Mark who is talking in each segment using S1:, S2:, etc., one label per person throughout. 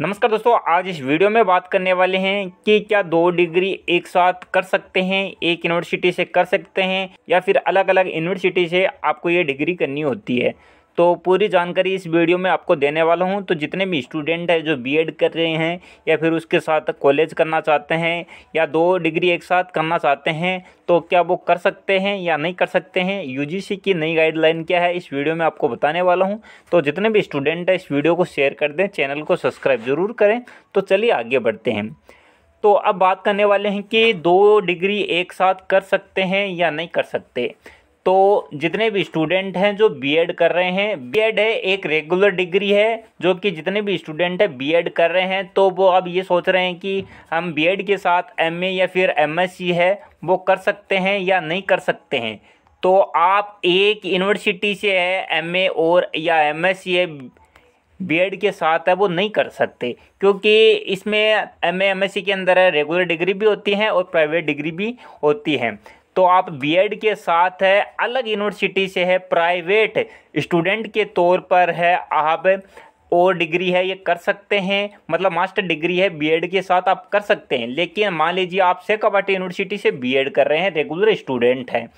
S1: नमस्कार दोस्तों आज इस वीडियो में बात करने वाले हैं कि क्या दो डिग्री एक साथ कर सकते हैं एक यूनिवर्सिटी से कर सकते हैं या फिर अलग अलग यूनिवर्सिटी से आपको ये डिग्री करनी होती है तो पूरी जानकारी इस वीडियो में आपको देने वाला हूं तो जितने भी स्टूडेंट हैं जो बीएड कर रहे हैं या फिर उसके साथ कॉलेज करना चाहते हैं या दो डिग्री एक साथ करना चाहते हैं तो क्या वो कर सकते हैं या नहीं कर सकते हैं यूजीसी की नई गाइडलाइन क्या है इस वीडियो में आपको बताने वाला हूँ तो जितने भी स्टूडेंट हैं इस वीडियो को शेयर कर दें चैनल को सब्सक्राइब ज़रूर करें तो चलिए आगे बढ़ते हैं तो अब बात करने वाले हैं कि दो डिग्री एक साथ कर सकते हैं या नहीं कर सकते तो जितने भी स्टूडेंट हैं जो बीएड कर रहे हैं बीएड है एक रेगुलर डिग्री है जो कि जितने भी स्टूडेंट हैं बीएड कर रहे हैं तो वो अब ये सोच रहे हैं कि हम बीएड के साथ एमए या फिर एमएससी है वो कर सकते हैं या नहीं कर सकते हैं तो आप एक यूनिवर्सिटी से है एमए और या एमएससी है बीएड के साथ है वो नहीं कर सकते क्योंकि इसमें एम एम एस सी के अंदर रेगुलर डिग्री भी होती है और प्राइवेट डिग्री भी होती है तो आप बीएड के साथ है अलग यूनिवर्सिटी से है प्राइवेट स्टूडेंट के तौर पर है आप और डिग्री है ये कर सकते हैं मतलब मास्टर डिग्री है बीएड के साथ आप कर सकते हैं लेकिन मान लीजिए आप शेखावाटी यूनिवर्सिटी से बीएड कर रहे हैं रेगुलर स्टूडेंट हैं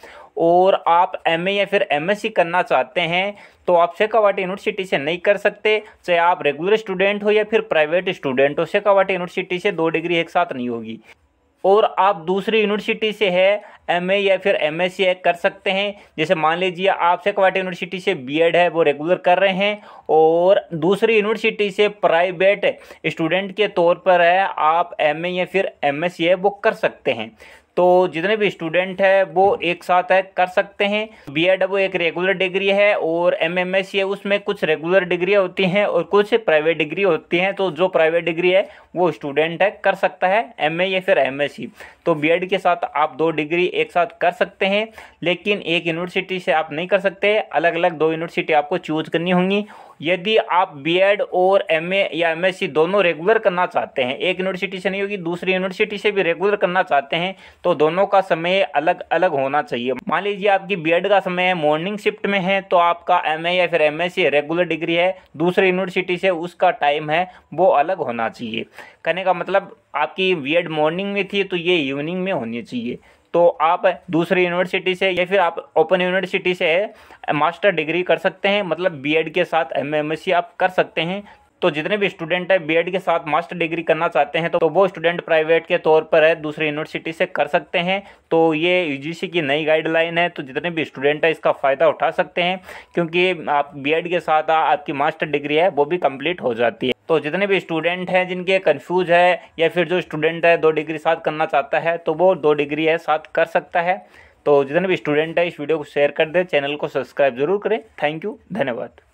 S1: और आप एमए या फिर एमएससी करना चाहते हैं तो आप शेखावाटी यूनिवर्सिटी से नहीं कर सकते चाहे आप रेगुलर स्टूडेंट हो या फिर प्राइवेट स्टूडेंट हो शेखावाटी यूनिवर्सिटी से दो डिग्री एक साथ नहीं होगी और आप दूसरी यूनिवर्सिटी से है एमए या फिर एमएससी है कर सकते हैं जैसे मान लीजिए आप सेकवाटा यूनिवर्सिटी से बीएड है वो रेगुलर कर रहे हैं और दूसरी यूनिवर्सिटी से प्राइवेट स्टूडेंट के तौर पर है आप एमए या फिर एमएससी है वो कर सकते हैं तो जितने भी स्टूडेंट है वो एक साथ है कर सकते हैं बी एड वो एक रेगुलर डिग्री है और एम एम एस है उसमें कुछ रेगुलर डिग्री होती हैं और कुछ प्राइवेट डिग्री होती हैं तो जो प्राइवेट डिग्री है वो स्टूडेंट है कर सकता है एम या फिर एम एस e। तो बी एड के साथ आप दो डिग्री एक साथ कर सकते हैं लेकिन एक यूनिवर्सिटी से आप नहीं कर सकते अलग अलग दो यूनिवर्सिटी आपको चूज करनी होंगी यदि आप बीएड और एमए या एमएससी दोनों रेगुलर करना चाहते हैं एक यूनिवर्सिटी से नहीं होगी दूसरी यूनिवर्सिटी से भी रेगुलर करना चाहते हैं तो दोनों का समय अलग अलग होना चाहिए मान लीजिए आपकी बीएड का समय मॉर्निंग शिफ्ट में है तो आपका एमए या फिर एमएससी रेगुलर डिग्री है दूसरी यूनिवर्सिटी से उसका टाइम है वो अलग होना चाहिए कहने का मतलब आपकी एड मॉर्निंग में थी तो ये इवनिंग में होनी चाहिए तो आप दूसरी यूनिवर्सिटी से या फिर आप ओपन यूनिवर्सिटी से मास्टर डिग्री कर सकते हैं मतलब बीएड के साथ एम आप कर सकते हैं तो जितने भी स्टूडेंट है बीएड के साथ मास्टर डिग्री करना चाहते हैं तो वो स्टूडेंट प्राइवेट के तौर पर है दूसरी यूनिवर्सिटी से कर सकते हैं तो ये यूजीसी की नई गाइडलाइन है तो जितने भी स्टूडेंट है इसका फ़ायदा उठा सकते हैं क्योंकि आप बीएड के साथ आपकी मास्टर डिग्री है वो भी कंप्लीट हो जाती है तो जितने भी स्टूडेंट हैं जिनके कन्फ्यूज है या फिर जो स्टूडेंट है दो डिग्री साथ करना चाहता है तो वो दो डिग्री है साथ कर सकता है तो जितने भी स्टूडेंट है इस वीडियो को शेयर कर दें चैनल को सब्सक्राइब जरूर करें थैंक यू धन्यवाद